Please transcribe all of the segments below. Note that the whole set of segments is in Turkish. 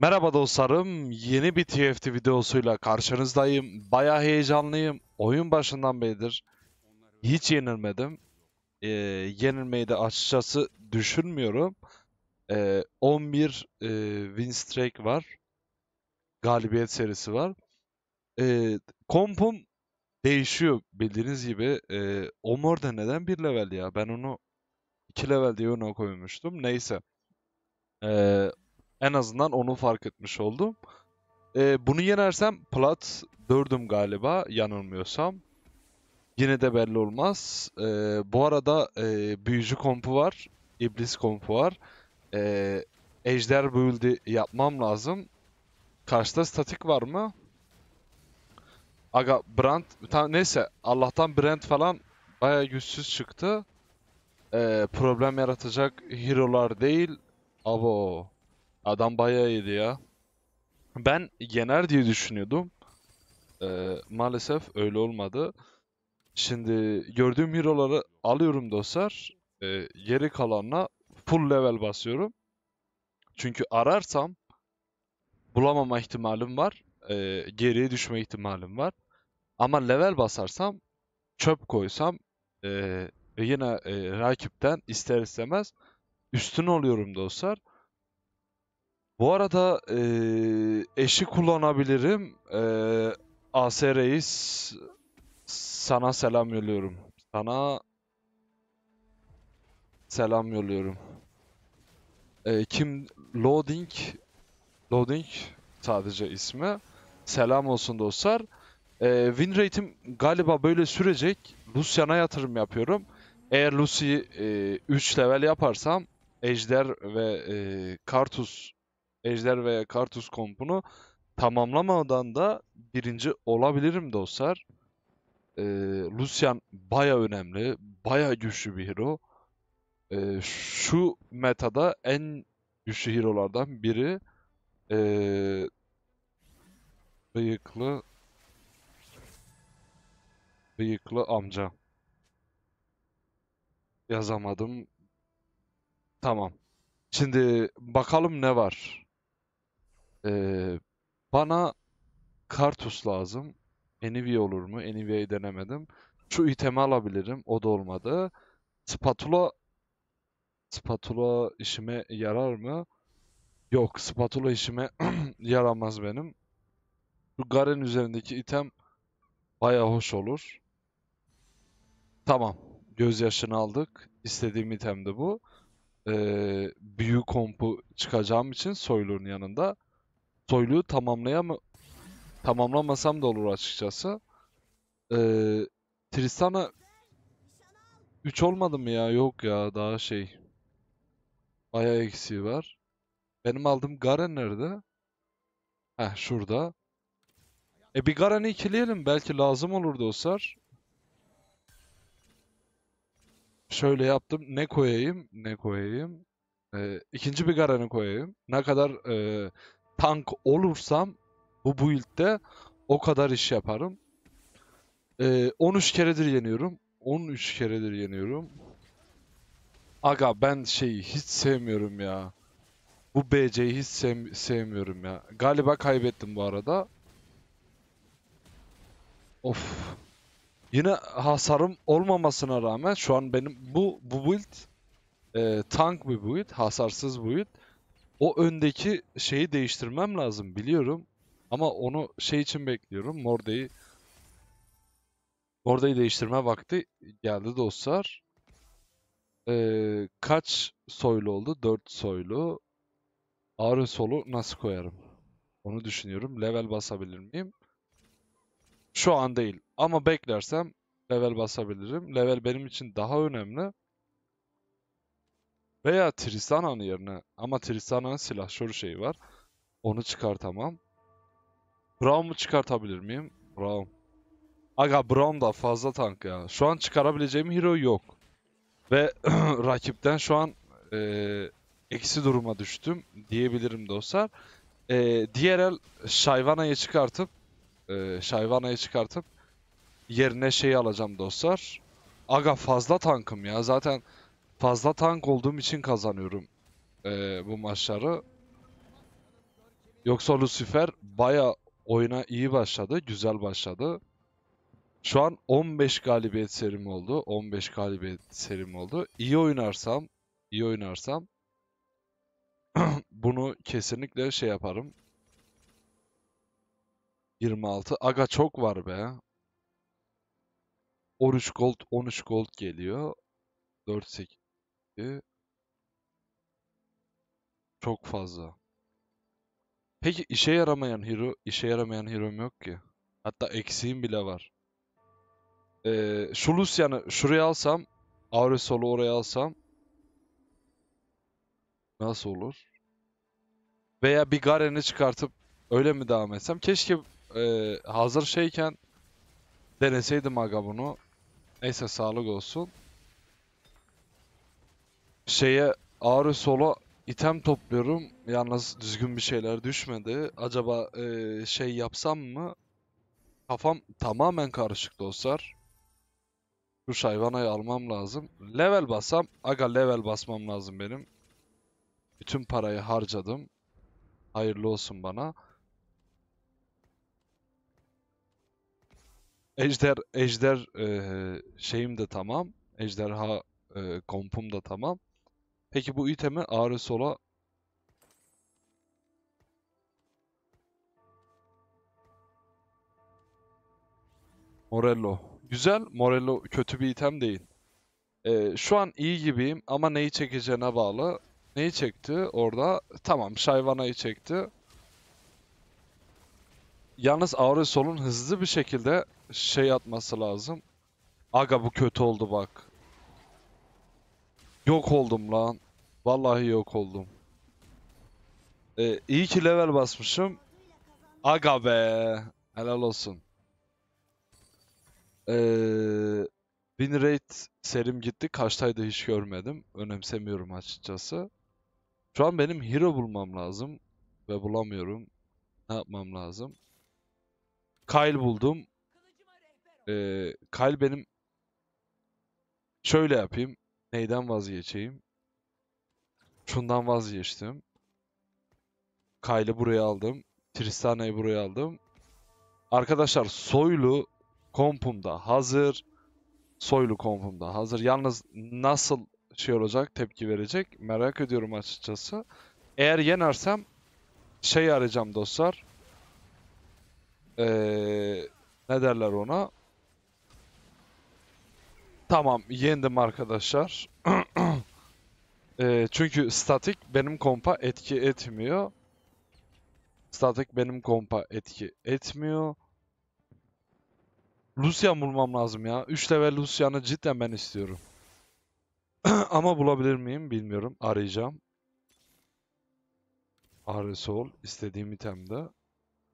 Merhaba dostlarım, yeni bir TFT videosuyla karşınızdayım. Baya heyecanlıyım. Oyun başından beridir hiç yenilmedim. Ee, yenilmeyi de açıkçası düşünmüyorum. Ee, 11 e, win streak var. Galibiyet serisi var. Ee, kompum değişiyor bildiğiniz gibi. Ee, Omor'da neden bir level ya? Ben onu 2 level diye ona koymuştum. Neyse. Ee, en azından onu fark etmiş oldum. Ee, bunu yenersem plat 4'üm galiba yanılmıyorsam. Yine de belli olmaz. Ee, bu arada e, büyücü kompu var. iblis kompu var. Ee, ejder build'i yapmam lazım. Karşıda statik var mı? Aga Brand tam neyse Allah'tan Brand falan baya güçsüz çıktı. Ee, problem yaratacak hero'lar değil. Abo. Adam bayağı iyiydi ya. Ben yener diye düşünüyordum. Ee, maalesef öyle olmadı. Şimdi gördüğüm hero'ları alıyorum dostlar. Ee, geri kalanına full level basıyorum. Çünkü ararsam bulamama ihtimalim var. Ee, geriye düşme ihtimalim var. Ama level basarsam çöp koysam e, yine e, rakipten ister istemez üstün oluyorum dostlar. Bu arada e, eşi kullanabilirim. E, AS Reis sana selam yolluyorum. Sana selam yolluyorum. E, kim Loading Loading sadece ismi. Selam olsun dostlar. E, win rate'im galiba böyle sürecek. Lucian'a yatırım yapıyorum. Eğer Lucy e, 3 level yaparsam Ejder ve e, Kartus Ejder veya Kartus kompunu tamamlamadan da birinci olabilirim dostlar. Ee, Lucian baya önemli, baya güçlü bir hero. Ee, şu metada en güçlü hero'lardan biri. Ee, bıyıklı bıyıklı amca. Yazamadım. Tamam. Şimdi bakalım ne var. Ee, bana Kartus lazım. Enivia olur mu? Enivia'yı denemedim. Şu itemi alabilirim. O da olmadı. Spatula spatula işime yarar mı? Yok. Spatula işime yaramaz benim. Şu Garen üzerindeki item baya hoş olur. Tamam. Gözyaşını aldık. İstediğim item de bu. Ee, büyü kompu çıkacağım için Soylur'un yanında soyluğu tamamlayam tamamlamasam da olur açıkçası. Ee, Tristan'a 3 olmadı mı ya? Yok ya daha şey. baya eksiği var. Benim aldığım Garen nerede? Heh şurada. E bir Garen'i ikileyelim. Belki lazım olur dostlar. Şöyle yaptım. Ne koyayım? Ne koyayım? Ee, ikinci bir Garen'i koyayım. Ne kadar e, tank olursam bu build'de o kadar iş yaparım. Ee, 13 keredir yeniyorum. 13 keredir yeniyorum. Aga ben şeyi hiç sevmiyorum ya. Bu BC'yi hiç sev sevmiyorum ya. Galiba kaybettim bu arada. Of. Yine hasarım olmamasına rağmen şu an benim bu bu build e, tank bir build, hasarsız build o öndeki şeyi değiştirmem lazım biliyorum. Ama onu şey için bekliyorum. Mordayı Mordayı değiştirme vakti geldi dostlar. Ee, kaç soylu oldu? 4 soylu. Ağrı solu nasıl koyarım? Onu düşünüyorum. Level basabilir miyim? Şu an değil. Ama beklersem level basabilirim. Level benim için daha önemli. Veya Tristana'nın yerine ama Tristana'nın silahşör şeyi var. Onu çıkartamam. Braum'u çıkartabilir miyim? Braum. Aga Braum da fazla tank ya. Şu an çıkarabileceğim hero yok. Ve rakipten şu an e, eksi duruma düştüm diyebilirim dostlar. E, diğer el Shyvana'yı çıkartıp e, Shyvana'yı çıkartıp yerine şeyi alacağım dostlar. Aga fazla tankım ya. Zaten fazla tank olduğum için kazanıyorum ee, bu maçları. Yoksa Lucifer baya oyuna iyi başladı, güzel başladı. Şu an 15 galibiyet serim oldu. 15 galibiyet serim oldu. İyi oynarsam, iyi oynarsam bunu kesinlikle şey yaparım. 26. Aga çok var be. 13 gold, 13 gold geliyor. 4 8 ee, çok fazla. Peki işe yaramayan hero, işe yaramayan hero'm yok ki. Hatta eksiğim bile var. Ee, şu Lucian'ı şuraya alsam, Auresol'u oraya alsam nasıl olur? Veya bir Garen'i çıkartıp öyle mi devam etsem? Keşke e, hazır şeyken deneseydim aga bunu. Neyse sağlık olsun şeye ağrı sola item topluyorum. Yalnız düzgün bir şeyler düşmedi. Acaba e, şey yapsam mı? Kafam tamamen karışık dostlar. Şu hayvanayı almam lazım. Level basam. Aga level basmam lazım benim. Bütün parayı harcadım. Hayırlı olsun bana. Ejder, ejder e, şeyim de tamam. Ejderha e, kompum da tamam. Peki bu itemi ağrı e sola Morello. Güzel. Morello kötü bir item değil. Ee, şu an iyi gibiyim ama neyi çekeceğine bağlı. Neyi çekti orada? Tamam Şayvana'yı çekti. Yalnız Auresol'un hızlı bir şekilde şey atması lazım. Aga bu kötü oldu bak. Yok oldum lan. Vallahi yok oldum. Ee, iyi ki level basmışım. Aga be. Helal olsun. Ee, win rate serim gitti. Kaçtaydı hiç görmedim. Önemsemiyorum açıkçası. Şu an benim hero bulmam lazım. Ve bulamıyorum. Ne yapmam lazım? Kyle buldum. Ee, Kyle benim... Şöyle yapayım. Neyden vazgeçeyim? Şundan vazgeçtim. Kaylı buraya aldım. Tristana'yı buraya aldım. Arkadaşlar Soylu kompumda hazır. Soylu kompumda hazır. Yalnız nasıl şey olacak, tepki verecek merak ediyorum açıkçası. Eğer yenersem şey arayacağım dostlar. Ee, ne derler ona? Tamam yendim arkadaşlar. e, çünkü statik benim kompa etki etmiyor. Statik benim kompa etki etmiyor. Lucian bulmam lazım ya. 3 level Lucian'ı cidden ben istiyorum. Ama bulabilir miyim bilmiyorum. Arayacağım. Arisol istediğim itemde.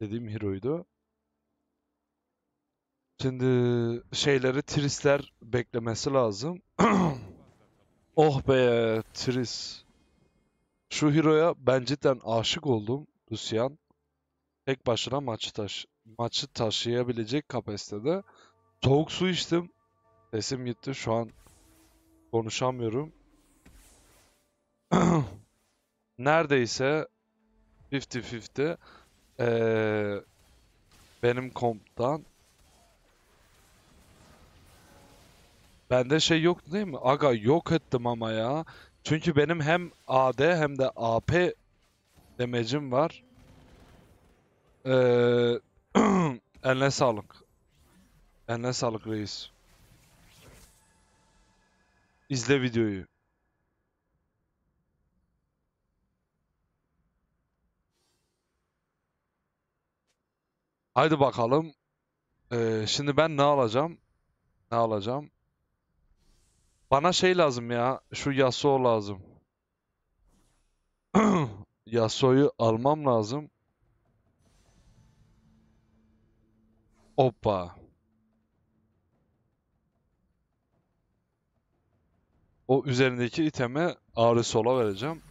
Dediğim hero'ydu. Şimdi şeyleri Trisler beklemesi lazım. oh be Tris. Şu hero'ya ben cidden aşık oldum Lucian. Tek başına maçı, taş maçı taşıyabilecek kapasitede. Soğuk su içtim. Sesim gitti şu an konuşamıyorum. Neredeyse 50-50 ee, benim komptan Bende şey yok değil mi? Aga yok ettim ama ya. Çünkü benim hem AD hem de AP demecim var. Ee, eline sağlık. Eline sağlık reis. İzle videoyu. Haydi bakalım. Ee, şimdi ben ne alacağım? Ne alacağım? Bana şey lazım ya. Şu Yasuo lazım. Yasuo'yu almam lazım. Hoppa. O üzerindeki iteme ağrı sola vereceğim.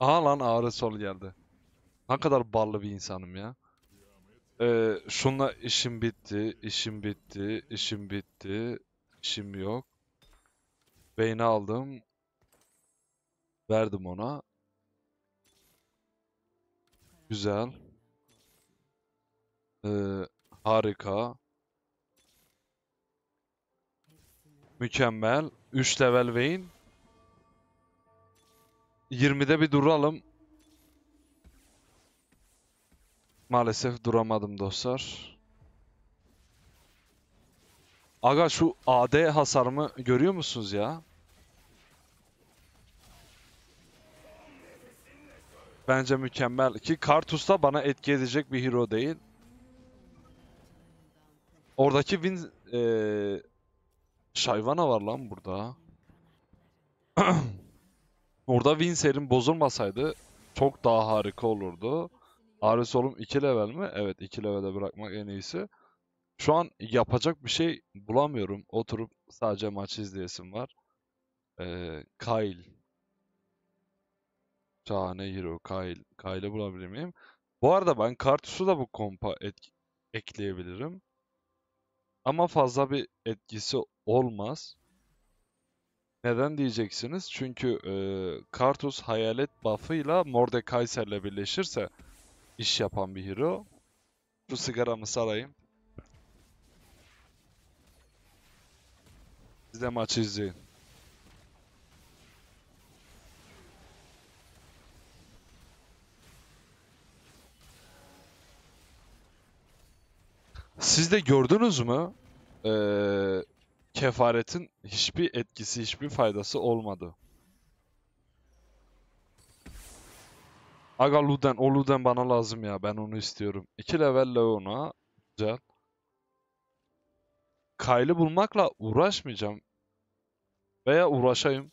Aa lan ağrı sol geldi. Ne kadar ballı bir insanım ya. Ee, şunla işim bitti, işim bitti, işim bitti, işim yok. Beyni aldım. Verdim ona. Güzel. Ee, harika. Mükemmel. 3 level Vayne. 20'de bir duralım. Maalesef duramadım dostlar. Aga şu AD hasarımı görüyor musunuz ya? Bence mükemmel. Ki Kartus da bana etki edecek bir hero değil. Oradaki Win... Ee, Şayvana var lan burada. Orada Winser'in bozulmasaydı çok daha harika olurdu. Ares oğlum 2 level mi? Evet 2 levelde bırakmak en iyisi. Şu an yapacak bir şey bulamıyorum. Oturup sadece maç izleyesim var. Ee, Kyle Şahane hero. Kyle. Kyle'ı bulabilir miyim? Bu arada ben Kartus'u da bu kompa ekleyebilirim. Ama fazla bir etkisi olmaz. Neden diyeceksiniz? Çünkü e, Kartus hayalet buff'ıyla Mordekaiser'le birleşirse iş yapan bir hero. Şu sigaramı sarayım. Siz de maçı izleyin. Sizde gördünüz mü? Ee, kefaretin hiçbir etkisi, hiçbir faydası olmadı. Aga Luden, o Luden bana lazım ya. Ben onu istiyorum. 2 level Leona. Güzel. Kyle'ı bulmakla uğraşmayacağım. Veya uğraşayım.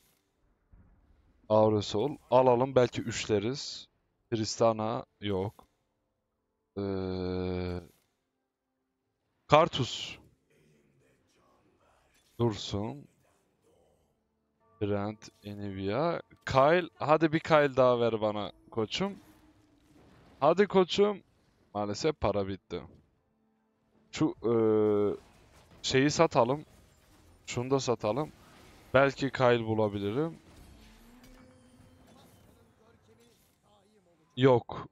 Auresol. Alalım belki üçleriz. Tristana yok. Ee, Kartus. Dursun. Brent, Enivia. Kyle. Hadi bir Kyle daha ver bana koçum. Hadi koçum. Maalesef para bitti. Şu ee, şeyi satalım. Şunu da satalım. Belki Kyle bulabilirim. Yok.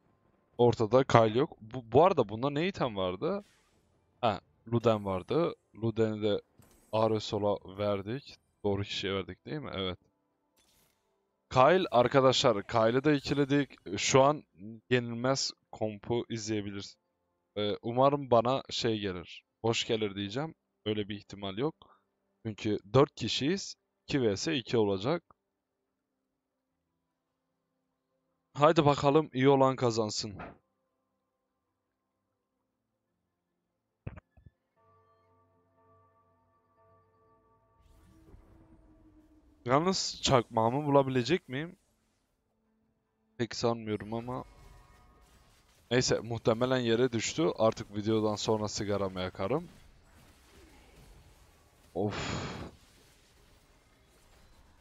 Ortada Kyle yok. Bu, bu arada bunda ne item vardı? Ha, Luden vardı. Luden'i de Aresol'a verdik. Doğru kişiye verdik değil mi? Evet. Kyle arkadaşlar Kyle'ı da ikiledik. Şu an yenilmez kompu izleyebilir. Ee, umarım bana şey gelir. Hoş gelir diyeceğim. Öyle bir ihtimal yok. Çünkü 4 kişiyiz. 2 vs 2 olacak. Haydi bakalım iyi olan kazansın. Yalnız çakmağımı bulabilecek miyim? Pek sanmıyorum ama. Neyse muhtemelen yere düştü. Artık videodan sonra sigaramı yakarım. Of.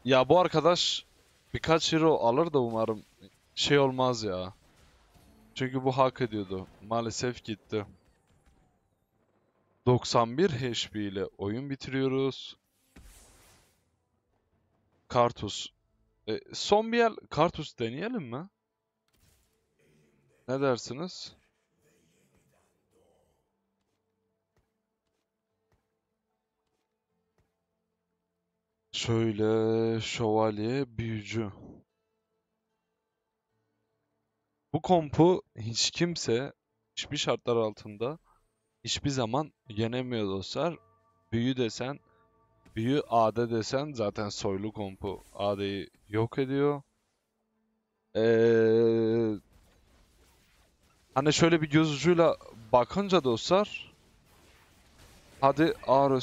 Ya bu arkadaş birkaç hero alır da umarım şey olmaz ya. Çünkü bu hak ediyordu. Maalesef gitti. 91 HP ile oyun bitiriyoruz. Kartus. E, son bir yer Kartus deneyelim mi? Ne dersiniz? Şöyle şövalye büyücü. Bu kompu hiç kimse hiçbir şartlar altında hiçbir zaman yenemiyor dostlar. Büyü desen Büyü AD desen zaten soylu kompu AD'yi yok ediyor. Ee, hani şöyle bir göz ucuyla bakınca dostlar. Hadi ağrı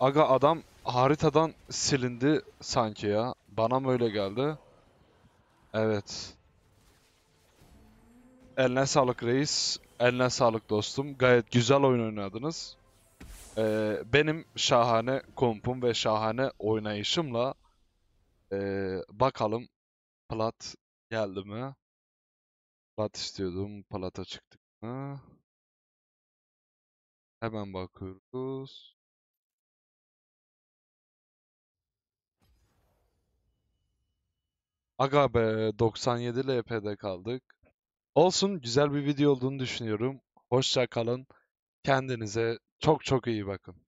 Aga adam haritadan silindi sanki ya. Bana mı öyle geldi? Evet. Eline sağlık reis. Eline sağlık dostum. Gayet güzel oyun oynadınız e, benim şahane kompum ve şahane oynayışımla e, bakalım plat geldi mi? Plat istiyordum. Plata çıktık mı? Hemen bakıyoruz. Aga be 97 LP'de kaldık. Olsun güzel bir video olduğunu düşünüyorum. Hoşça kalın. Kendinize çok çok iyi bakın.